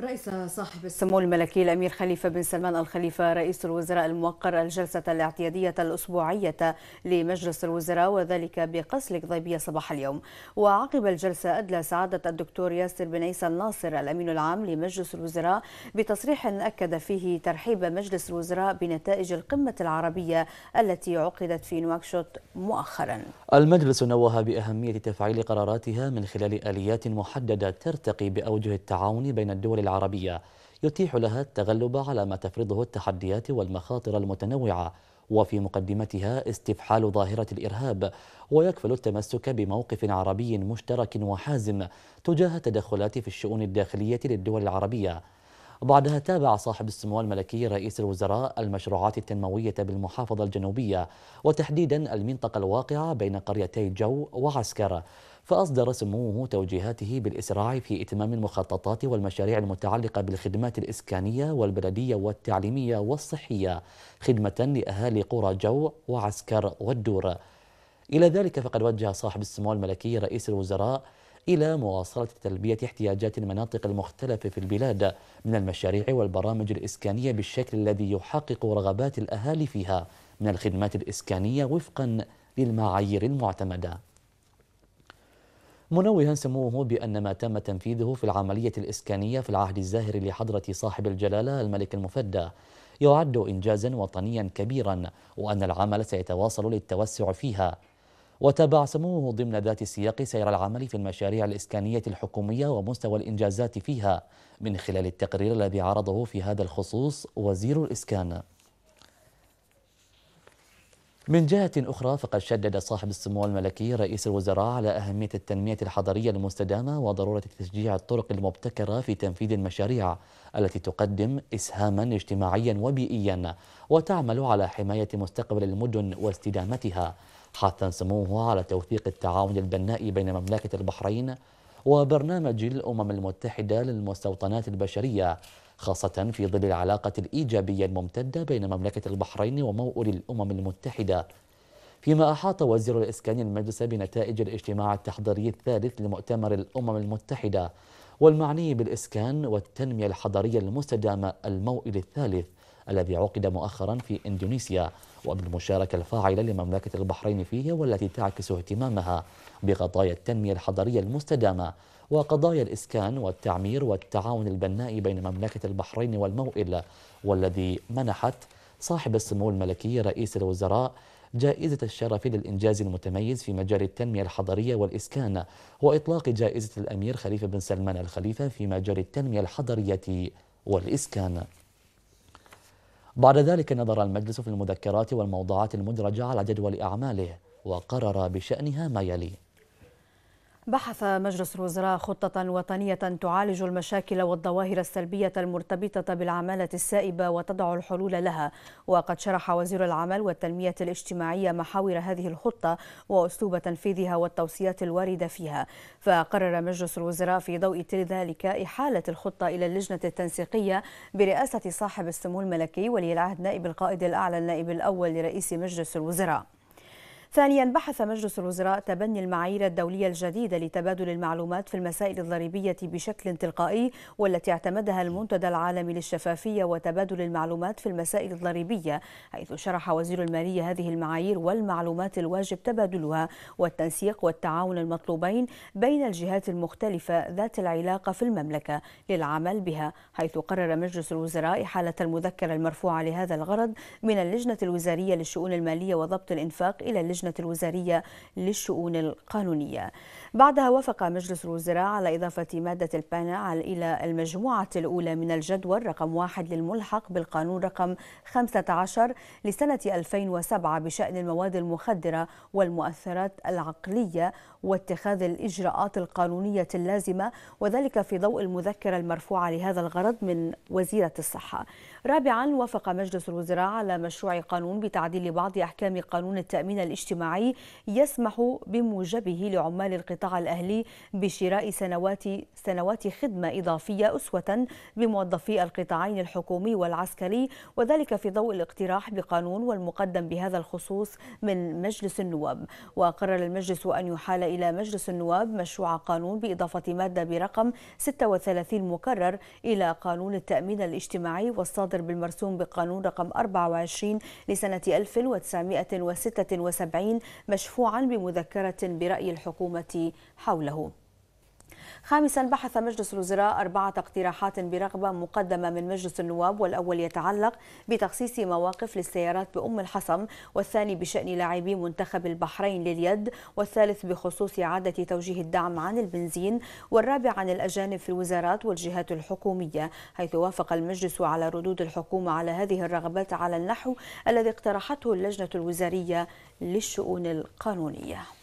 رئيس صاحب السمو الملكي الأمير خليفة بن سلمان الخليفة رئيس الوزراء الموقر الجلسة الاعتيادية الأسبوعية لمجلس الوزراء وذلك بقصر القضيبية صباح اليوم وعقب الجلسة أدلى سعادة الدكتور ياسر بن عيسى الناصر الأمين العام لمجلس الوزراء بتصريح أكد فيه ترحيب مجلس الوزراء بنتائج القمة العربية التي عقدت في نواكشوط مؤخرا المجلس نوه بأهمية تفعيل قراراتها من خلال آليات محددة ترتقي بأوجه التعاون بين الدول العربية العربية يتيح لها التغلب على ما تفرضه التحديات والمخاطر المتنوعة وفي مقدمتها استفحال ظاهرة الإرهاب ويكفل التمسك بموقف عربي مشترك وحازم تجاه التدخلات في الشؤون الداخلية للدول العربية بعدها تابع صاحب السمو الملكي رئيس الوزراء المشروعات التنموية بالمحافظة الجنوبية وتحديدا المنطقة الواقعة بين قريتي جو وعسكر فأصدر سموه توجيهاته بالإسراع في إتمام المخططات والمشاريع المتعلقة بالخدمات الإسكانية والبلدية والتعليمية والصحية خدمة لأهالي قرى جو وعسكر والدور إلى ذلك فقد وجه صاحب السمو الملكي رئيس الوزراء إلى مواصلة تلبية احتياجات المناطق المختلفة في البلاد من المشاريع والبرامج الإسكانية بالشكل الذي يحقق رغبات الأهالي فيها من الخدمات الإسكانية وفقا للمعايير المعتمدة منوها سموه بأن ما تم تنفيذه في العملية الإسكانية في العهد الزاهر لحضرة صاحب الجلالة الملك المفدى يعد إنجازا وطنيا كبيرا وأن العمل سيتواصل للتوسع فيها وتابع سموه ضمن ذات السياق سير العمل في المشاريع الإسكانية الحكومية ومستوى الإنجازات فيها من خلال التقرير الذي عرضه في هذا الخصوص وزير الإسكان من جهة أخرى فقد شدد صاحب السمو الملكي رئيس الوزراء على أهمية التنمية الحضرية المستدامة وضرورة تشجيع الطرق المبتكرة في تنفيذ المشاريع التي تقدم إسهاما اجتماعيا وبيئيا وتعمل على حماية مستقبل المدن واستدامتها حتى سموه على توثيق التعاون البناء بين مملكة البحرين وبرنامج الأمم المتحدة للمستوطنات البشرية خاصة في ظل العلاقة الإيجابية الممتدة بين مملكة البحرين وموئل الأمم المتحدة فيما أحاط وزير الإسكان المجلس بنتائج الاجتماع التحضيري الثالث لمؤتمر الأمم المتحدة والمعني بالإسكان والتنمية الحضرية المستدامة الموئل الثالث الذي عقد مؤخرا في إندونيسيا وبالمشاركة الفاعلة لمملكة البحرين فيه والتي تعكس اهتمامها بقضايا التنمية الحضرية المستدامة وقضايا الإسكان والتعمير والتعاون البناء بين مملكة البحرين والموئل والذي منحت صاحب السمو الملكي رئيس الوزراء جائزة الشرف للإنجاز المتميز في مجال التنمية الحضرية والإسكان وإطلاق جائزة الأمير خليفة بن سلمان الخليفة في مجال التنمية الحضرية والإسكان بعد ذلك نظر المجلس في المذكرات والموضوعات المدرجة على جدول أعماله وقرر بشأنها ما يلي بحث مجلس الوزراء خطة وطنية تعالج المشاكل والظواهر السلبية المرتبطة بالعمالة السائبة وتضع الحلول لها، وقد شرح وزير العمل والتنمية الاجتماعية محاور هذه الخطة وأسلوب تنفيذها والتوصيات الواردة فيها، فقرر مجلس الوزراء في ضوء ذلك إحالة الخطة إلى اللجنة التنسيقية برئاسة صاحب السمو الملكي ولي العهد نائب القائد الأعلى النائب الأول لرئيس مجلس الوزراء. ثانيا بحث مجلس الوزراء تبني المعايير الدولية الجديدة لتبادل المعلومات في المسائل الضريبية بشكل تلقائي والتي اعتمدها المنتدى العالمي للشفافية وتبادل المعلومات في المسائل الضريبية حيث شرح وزير المالية هذه المعايير والمعلومات الواجب تبادلها والتنسيق والتعاون المطلوبين بين الجهات المختلفة ذات العلاقة في المملكة للعمل بها حيث قرر مجلس الوزراء إحالة المذكرة المرفوعة لهذا الغرض من اللجنة الوزارية للشؤون المالية وضبط الإنفاق إلى اللجنة اللجنة الوزارية للشؤون القانونية بعدها وافق مجلس الوزراء على إضافة مادة البانع إلى المجموعة الأولى من الجدول رقم واحد للملحق بالقانون رقم 15 لسنة 2007 بشأن المواد المخدرة والمؤثرات العقلية واتخاذ الإجراءات القانونية اللازمة وذلك في ضوء المذكرة المرفوعة لهذا الغرض من وزيرة الصحة رابعا وافق مجلس الوزراء على مشروع قانون بتعديل بعض أحكام قانون التأمين الاجتماعي الاجتماعي يسمح بموجبه لعمال القطاع الأهلي بشراء سنوات سنوات خدمة إضافية أسوة بموظفي القطاعين الحكومي والعسكري وذلك في ضوء الاقتراح بقانون والمقدم بهذا الخصوص من مجلس النواب وقرر المجلس أن يحال إلى مجلس النواب مشروع قانون بإضافة مادة برقم 36 مكرر إلى قانون التأمين الاجتماعي والصادر بالمرسوم بقانون رقم 24 لسنة 1976 مشفوعا بمذكرة برأي الحكومة حوله خامسا بحث مجلس الوزراء أربعة اقتراحات برغبة مقدمة من مجلس النواب والأول يتعلق بتخصيص مواقف للسيارات بأم الحصن والثاني بشأن لاعبي منتخب البحرين لليد والثالث بخصوص إعادة توجيه الدعم عن البنزين والرابع عن الأجانب في الوزارات والجهات الحكومية حيث وافق المجلس على ردود الحكومة على هذه الرغبات على النحو الذي اقترحته اللجنة الوزارية للشؤون القانونية